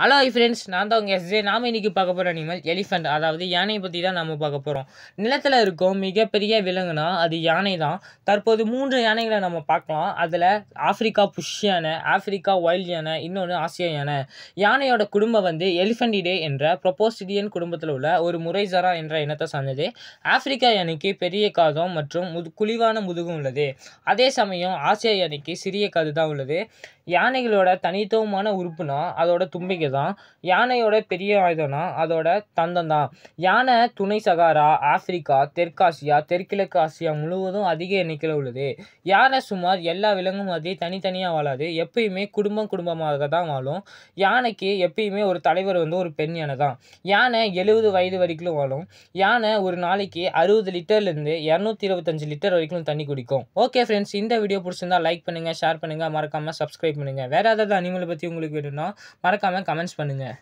hello ஐ friends நான் தான் உங்கள் எஸ்ஜே நாம் இன்றைக்கி பார்க்க போகிற அனிமல் எலிஃபண்ட் அதாவது யானையை பற்றி தான் நம்ம பார்க்க போகிறோம் நிலத்தில் இருக்கும் மிகப்பெரிய விலங்குனா அது யானை தான் தற்போது மூன்று யானைகளை நம்ம பார்க்கலாம் அதில் ஆஃப்ரிக்கா புஷ் யானை ஆஃப்ரிக்கா வைல்ட் யானை இன்னொன்று ஆசியா யானை யானையோட குடும்பம் வந்து எலிஃபண்டிடே என்ற ப்ரொபோசிடியன் குடும்பத்தில் உள்ள ஒரு முறைசாரா என்ற இனத்தை சார்ந்தது ஆஃப்ரிக்கா யானைக்கு பெரிய காதம் மற்றும் முது குழிவான முதுகும் உள்ளது அதே சமயம் ஆசியா யானைக்கு சிறிய காது தான் உள்ளது யானைகளோட தனித்துவமான உறுப்புனா அதோட தும்பிக்கை தான் யானையோட பெரிய ஆயுதம்னா அதோட தந்தம் தான் யானை துணை சகாரா ஆப்பிரிக்கா தெற்காசியா தெற்கிழக்கு ஆசியா முழுவதும் அதிக எண்ணிக்கையில் உள்ளது யானை சுமார் எல்லா விலங்கும் மாதிரி தனித்தனியாக வாழாது எப்பயுமே குடும்பம் குடும்பமாக தான் வாழும் யானைக்கு எப்பயுமே ஒரு தலைவர் வந்து ஒரு பெண் யானை தான் யானை எழுபது வயது வரைக்கும் வாழும் யானை ஒரு நாளைக்கு அறுபது லிட்டர்லேருந்து இரநூத்தி இருபத்தஞ்சு லிட்டர் வரைக்கும் தண்ணி குடிக்கும் ஓகே ஃப்ரெண்ட்ஸ் இந்த வீடியோ பிடிச்சிருந்தா லைக் பண்ணுங்கள் ஷேர் பண்ணுங்கள் மறக்காமல் சப்ஸ்கிரைப் பண்ணுங்கள் வேறு ஏதாவது அனிமலை பற்றி உங்களுக்கு வேணும்னா மறக்காமல் கமெண்ட் கமெண்ட்ஸ் பண்ணுங்கள்